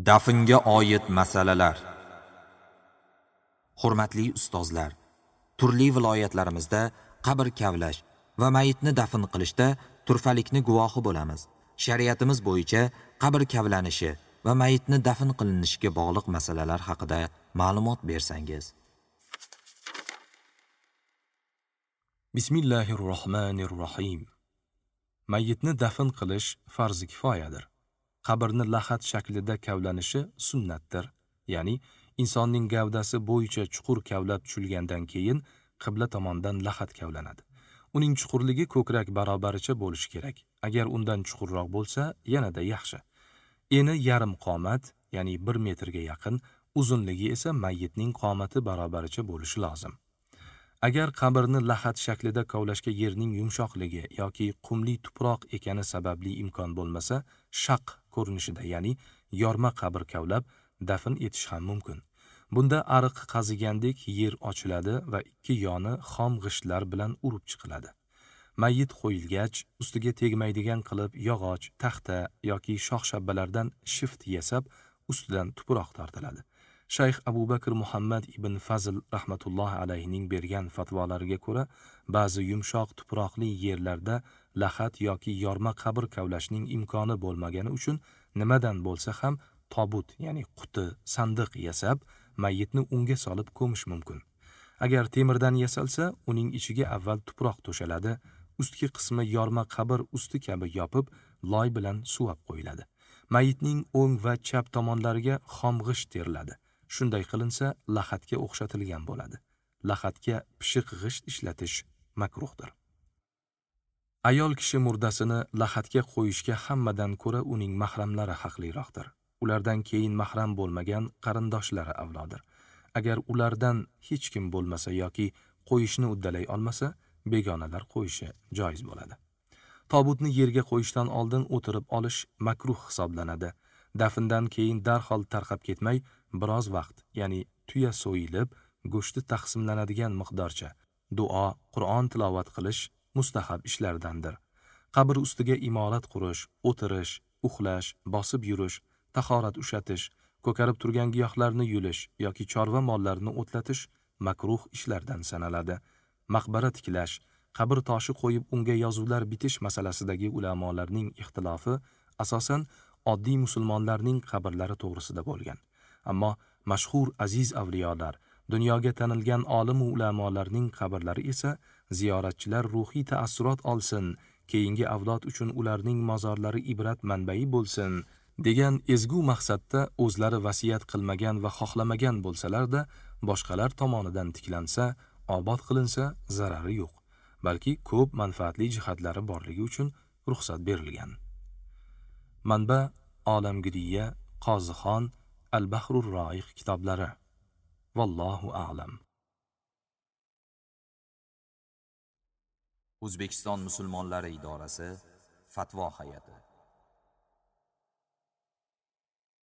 Dafinga oid masalalar. Hurmatli ustozlar, turli viloyatlarimizda qabr kavlash va mayitni dafn qilishda turfalikni guvohi bo'lamiz. Shariatimiz bo'yicha qabr kavlanishi va mayitni dafn qilinishiga bog'liq masalalar haqida ma'lumot bersangiz. Bismillahirrohmanirrohim. Mayitni dafn qilish farz kifoyadir. qabrni lahat shaklida kavlanishi sunnatdir ya'ni insonning gavdasi bo'yicha chuqur kavlab tushilgandan keyin qibla tomondan lahat kavlanadi uning chuqurligi ko'krak barobaricha bo'lishi kerak agar undan chuqurroq bo'lsa yanada yaxshi eni yarim qomat ya'ni bir metrga yaqin uzunligi esa mayyitning qomati barobaricha bo'lishi lozim agar qabrni lahat shaklida kovlashga yerning yumshoqligi yoki qumli tuproq ekani sababli imkon bo'lmasa shaq ko'rinishida ya'ni yorma qabr kavlab dafn etish ham mumkin bunda ariq qazigandek yer ochiladi va ikki yoni xom g'ishtlar bilan urib chiqiladi mayit qo'yilgach ustiga tegmaydigan qilib yog'och taxta yoki shox shabbalardan shift yasab ustidan tuproq tortiladi shayx abu bakr muhammad ibn fazl rahmatulloh alayhining bergan fatvolariga ko'ra ba'zi yumshoq tuproqli yerlarda lahat yoki yorma qabr kavlashning imkoni bo'lmagani uchun nimadan bo'lsa ham tobut ya'ni quti sandiq yasab mayitni unga solib ko'mish mumkin agar temirdan yasalsa uning ichiga avval tuproq to'shaladi ustki qismi yorma qabr usti kabi yopib loy bilan suvab qo'yiladi mayitning o'ng va chap tomonlariga xom g'isht teriladi shunday qilinsa lahatga o'xshatilgan bo'ladi lahatga pishiq g'isht ishlatish makruhdir ayol kishi murdasini lahatga qo'yishga hammadan ko'ra uning mahramlari haqliroqdir ulardan keyin mahram bo'lmagan qarindoshlari avlodir agar ulardan hech kim bo'lmasa yoki qo'yishni uddalay olmasa begonalar qo'yishi joiz bo'ladi tobutni yerga qo'yishdan oldin o'tirib olish makruh hisoblanadi dafndan keyin darhol tarqab ketmay biroz vaqt ya'ni tuya so'yilib go'shti taqsimlanadigan miqdorcha duo qur'on tilovat qilish mustahab ishlardandir qabr ustiga imorat qurish o'tirish uxlash bosib yurish tahorat ushatish ko'karib turgan giyohlarni yulish yoki chorva mollarini o'tlatish makruh ishlardan sanaladi maqbara tiklash qabr toshi qo'yib unga yozuvlar bitish masalasidagi ulamolarning ixtilofi asosan oddiy musulmonlarning qabrlari to'g'risida bo'lgan ammo mashhur aziz avliyolar dunyoga tanilgan olimu ulamolarning qabrlari esa ziyoratchilar ruhiy taassurot olsin keyingi avlod uchun ularning mozorlari ibrat manbai bo'lsin degan ezgu maqsadda o'zlari vasiyat qilmagan va xohlamagan bo'lsalarda boshqalar tomonidan tiklansa obod qilinsa zarari yo'q balki ko'p manfaatli jihatlari borligi uchun ruxsat berilgan manba olamgiriya qozixon al bahrur roih kitoblari vallohu alam o'zbekiston musulmonlari idorasi fatvo hay'ati